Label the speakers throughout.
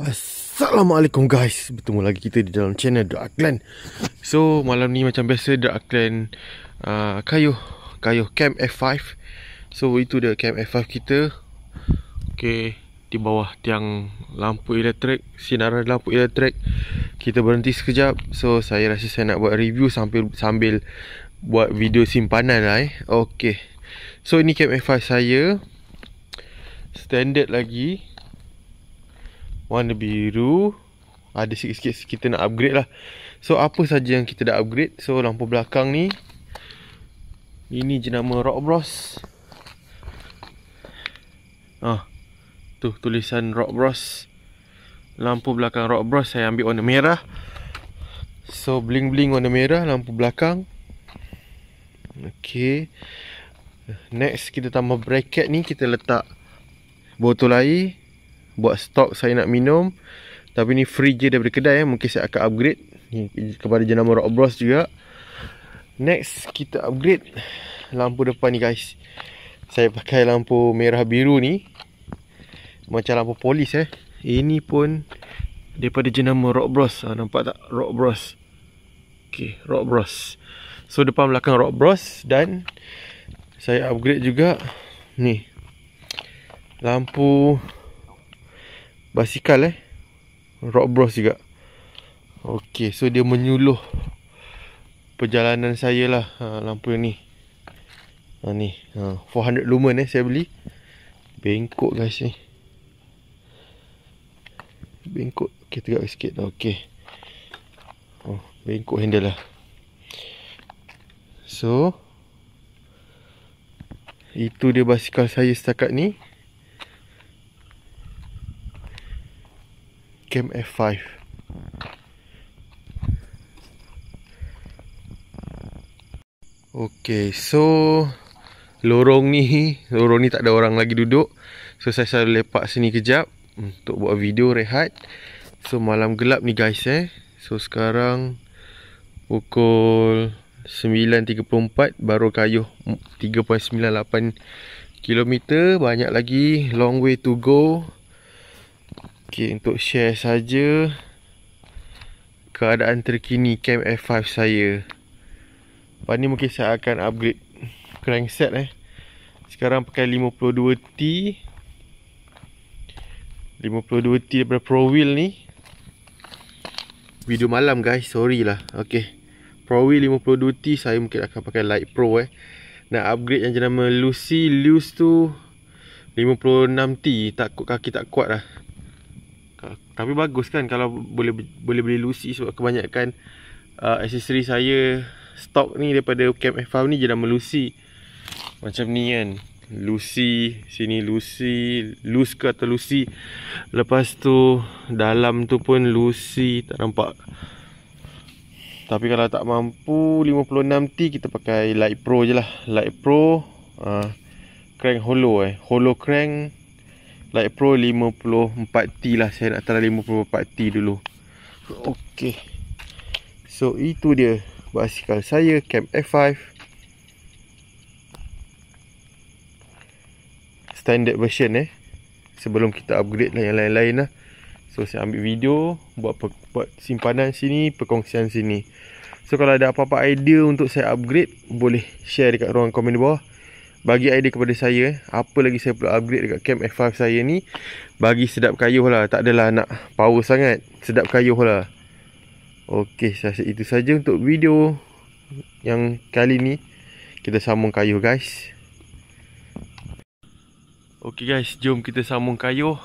Speaker 1: Assalamualaikum guys Bertemu lagi kita di dalam channel The Aklan So malam ni macam biasa The Aklan uh, Kayuh Kayuh Camp F5 So itu dia Camp F5 kita Okay Di bawah tiang lampu elektrik Sinaran lampu elektrik Kita berhenti sekejap So saya rasa saya nak buat review sambil sambil Buat video simpanan lah eh Okay So ini Camp F5 saya Standard lagi warna biru ada sikit-sikit kita nak upgrade lah so apa saja yang kita dah upgrade so lampu belakang ni ini jenama rock bros ah tu tulisan rock bros lampu belakang rock bros saya ambil warna merah so bling-bling warna merah lampu belakang Okay next kita tambah bracket ni kita letak botol air buat stok saya nak minum tapi ni free je daripada kedai eh. mungkin saya akan upgrade ni, kepada jenama Rock Bros juga next kita upgrade lampu depan ni guys saya pakai lampu merah biru ni macam lampu polis eh ini pun daripada jenama Rock Bros ha, nampak tak Rock Bros Okay, Rock Bros so depan belakang Rock Bros dan saya upgrade juga ni lampu Basikal eh Rock Bros juga Okay so dia menyuluh Perjalanan saya lah ha, Lampu yang ni ha, ni ha, 400 lumen eh saya beli Bengkok guys ni Bengkok Okay tegak sikit Okay oh, Bengkok handle lah So Itu dia basikal saya setakat ni Cam F5 Okay so Lorong ni Lorong ni tak ada orang lagi duduk So saya selalu lepak sini kejap Untuk buat video rehat So malam gelap ni guys eh So sekarang Pukul 9.34 Baru kayuh 3.98 kilometer Banyak lagi Long way to go Okey, untuk share saja keadaan terkini Cam F5 saya. Lepas ni mungkin saya akan upgrade crankset eh. Sekarang pakai 52T. 52T daripada Pro Wheel ni. Video malam guys, sorry lah. Okey. Pro Wheel 52T saya mungkin akan pakai Light Pro eh. Nak upgrade yang jenama Lucy Luce tu 56T takut kaki tak kuat lah Ah, tapi bagus kan kalau boleh boleh beli Lucy sebab kebanyakan uh, ah, aksesori saya stok ni daripada UKM FM ni je nama Lucy. Macam ni kan. Lucy, sini Lucy, Luz ke atau Lucy. Lepas tu dalam tu pun Lucy tak nampak. Tapi kalau tak mampu 56T kita pakai Light Pro je lah. Light Pro uh, crank hollow eh. Hollow crank Light Pro 54T lah Saya nak taruh 54T dulu Okay So itu dia Basikal saya Camp F5 Standard version eh Sebelum kita upgrade lah yang lain-lain lah So saya ambil video buat, buat simpanan sini Perkongsian sini So kalau ada apa-apa idea untuk saya upgrade Boleh share dekat ruang komen di bawah bagi idea kepada saya apa lagi saya perlu upgrade dekat cam F5 saya ni bagi sedap kayuh lah tak adalah nak power sangat sedap kayuh lah ok saya itu saja untuk video yang kali ni kita sambung kayuh guys ok guys jom kita sambung kayuh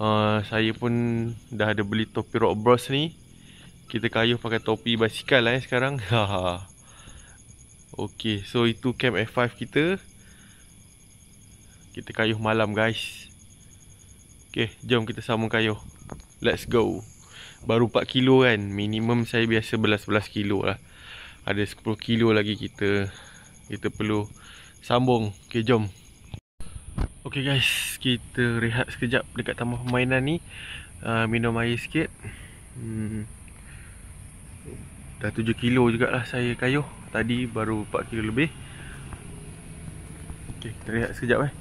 Speaker 1: uh, saya pun dah ada beli topi rock bros ni kita kayuh pakai topi basikal lah eh sekarang hahaha ha. Okey, so itu camp F5 kita Kita kayuh malam guys Okey, jom kita sambung kayuh Let's go Baru 4kg kan Minimum saya biasa belas-belas kilo lah Ada 10 kilo lagi kita Kita perlu sambung Ok jom Okey, guys kita rehat sekejap Dekat taman permainan ni uh, Minum air sikit hmm. Dah 7kg jugalah saya kayuh Tadi baru 4 kilo lebih Okay, kita lihat sekejap eh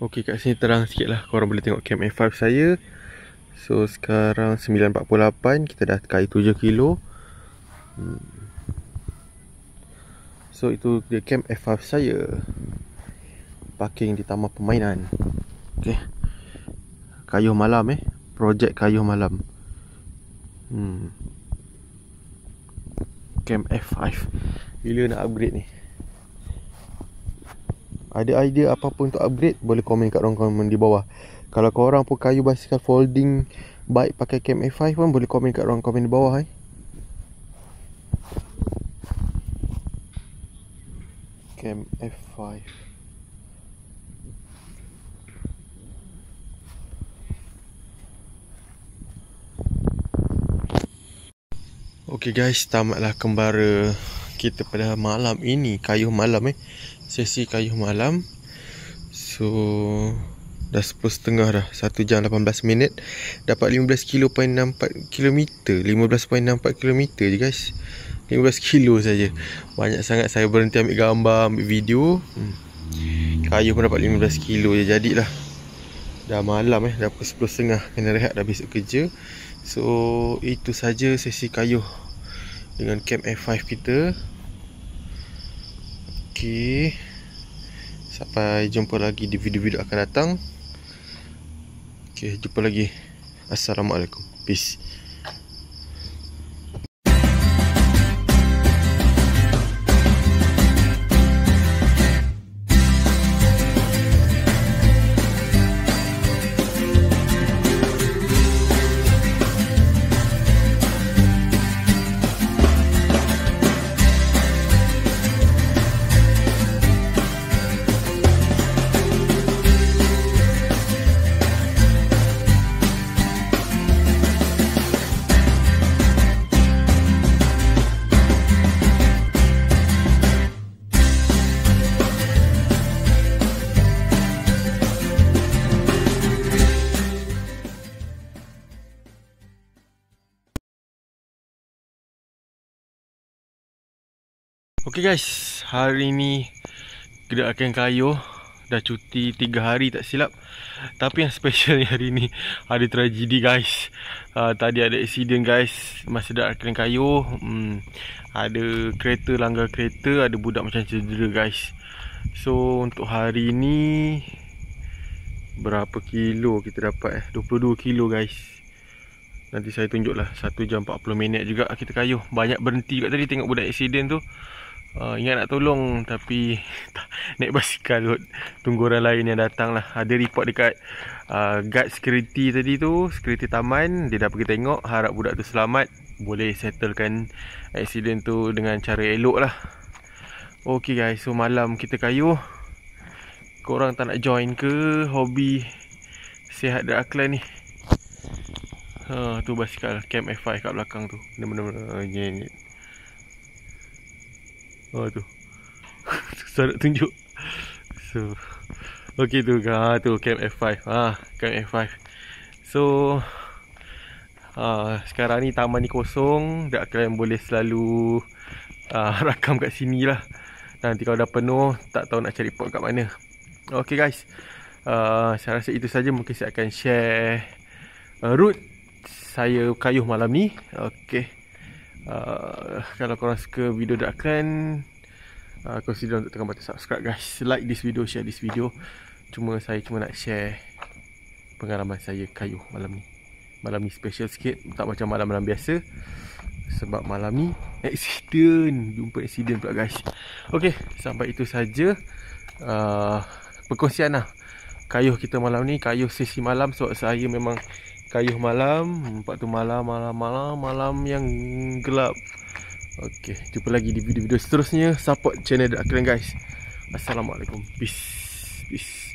Speaker 1: Okay, kat sini terang sikit lah Korang boleh tengok cam F5 saya So, sekarang 9.48 Kita dah kait 7 kilo hmm. So, itu dia cam F5 saya Parking di tamah permainan Okay Kayuh malam eh Projek kayuh malam Hmm webcam F5 Bila nak upgrade ni Ada idea apa pun untuk upgrade Boleh komen kat ruang komen di bawah Kalau korang pun kayu basikal folding baik pakai cam F5 pun Boleh komen kat ruang komen di bawah eh Cam F5 Okey guys, tamatlah kembara kita pada malam ini, kayuh malam eh. Sesi kayuh malam. So dah sepuluh setengah dah. 1 jam 18 minit dapat 15 kilo 0.64 km. 15.64 kilometer. je guys. 15 kilo saja. Banyak sangat saya berhenti ambil gambar, ambil video. Hmm. Kayuh pun dapat 15 kilo je jadilah. Dah malam eh, dah sepuluh setengah. kena rehat dah besok kerja. So itu saja sesi kayuh dengan Cam F5 kita. Okey. Sampai jumpa lagi di video-video akan datang. Okey, jumpa lagi. Assalamualaikum. Peace. Okay guys, hari ni Gedak akan kayu Dah cuti 3 hari tak silap Tapi yang special hari ni Ada tragedi guys uh, Tadi ada accident guys Masa dah akan kayu hmm, Ada kereta langgar kereta Ada budak macam cedera guys So untuk hari ni Berapa kilo kita dapat eh 22 kilo guys Nanti saya tunjuklah 1 jam 40 minit juga kita kayuh Banyak berhenti juga tadi tengok budak accident tu Uh, ingat nak tolong tapi naik basikal kot tunggu orang lain yang datang lah ada report dekat uh, guard security tadi tu security taman dia dah pergi tengok harap budak tu selamat boleh settlekan aksiden tu dengan cara elok lah ok guys so malam kita kayu korang tak nak join ke hobi sihat dan aklan ni ha, tu basikal camp F5 kat belakang tu benda-benda uh, Oh tu. Saya nak tunjuk. So okey tu ah tu camp F5. Ah camp F5. So ah sekarang ni taman ni kosong, tak kalian boleh selalu ah rakam kat sini lah Nanti kalau dah penuh, tak tahu nak cari pot kat mana. Okey guys. Uh, saya rasa itu saja mungkin saya akan share uh, route saya kayuh malam ni. Okey uh, Kalau korang suka video Dark Clan uh, Consider untuk tekan button subscribe guys Like this video, share this video Cuma saya cuma nak share Pengalaman saya kayu malam ni Malam ni special sikit Tak macam malam-malam biasa Sebab malam ni Accident Jumpa accident pula guys Okay Sampai itu sahaja uh, Perkongsian lah Kayuh kita malam ni Kayuh sesi malam Sebab saya memang kayuh malam empat tu malam malam malam malam yang gelap okey jumpa lagi di video-video seterusnya support channel dekat keren guys assalamualaikum peace peace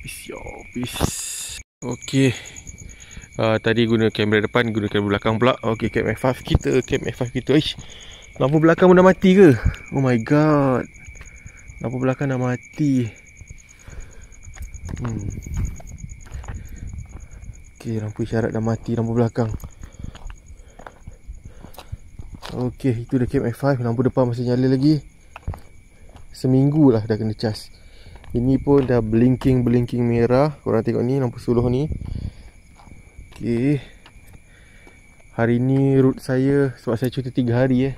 Speaker 1: peace yo peace okey Uh, tadi guna kamera depan Guna kamera belakang pula Okay cam F5 kita Cam F5 kita Ish Lampu belakang pun dah mati ke Oh my god Lampu belakang dah mati Hmm Okey, lampu isyarat dah mati lampu belakang. Okey, itu dah KMF5. Lampu depan masih nyala lagi. Seminggu lah dah kena cas. Ini pun dah blinking-blinking merah. Korang tengok ni, lampu suluh ni. Okey. Hari ni root saya, sebab saya cuti tiga hari eh.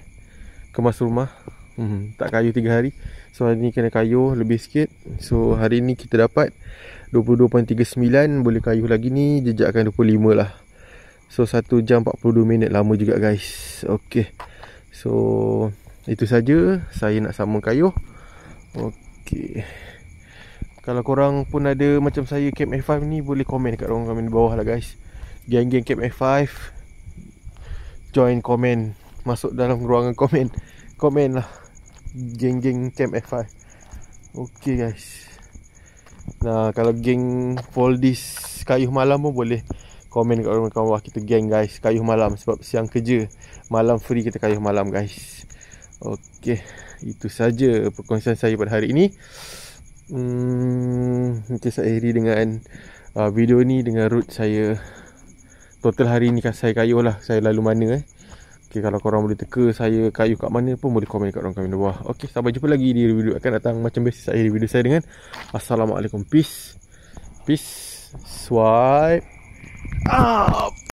Speaker 1: Kemas rumah. Hmm, tak kayu tiga hari. So, hari ni kena kayu lebih sikit. So, hari ni kita dapat 22.39 boleh kayuh lagi ni jejakkan 25 lah so 1 jam 42 minit lama juga guys ok so itu saja saya nak sama kayuh ok kalau korang pun ada macam saya camp F5 ni boleh komen dekat ruang komen di bawah lah guys geng-geng camp F5 join komen masuk dalam ruangan komen komen lah geng-geng camp F5 ok guys Nah, kalau geng Foldis Kayuh Malam pun boleh komen kat orang kawan kita geng guys Kayuh Malam sebab siang kerja malam free kita Kayuh Malam guys. Okey, itu saja perkongsian saya pada hari ini. Hmm, nanti saya akhiri dengan uh, video ni dengan route saya total hari ni kan saya kayuh lah saya lalu mana eh. Okay, kalau korang boleh teka saya kayu you kat mana pun boleh komen kat ruang kami di bawah. Okey, sampai jumpa lagi di video akan datang macam biasa saya di video saya dengan Assalamualaikum. Peace. Peace. Swipe. Up.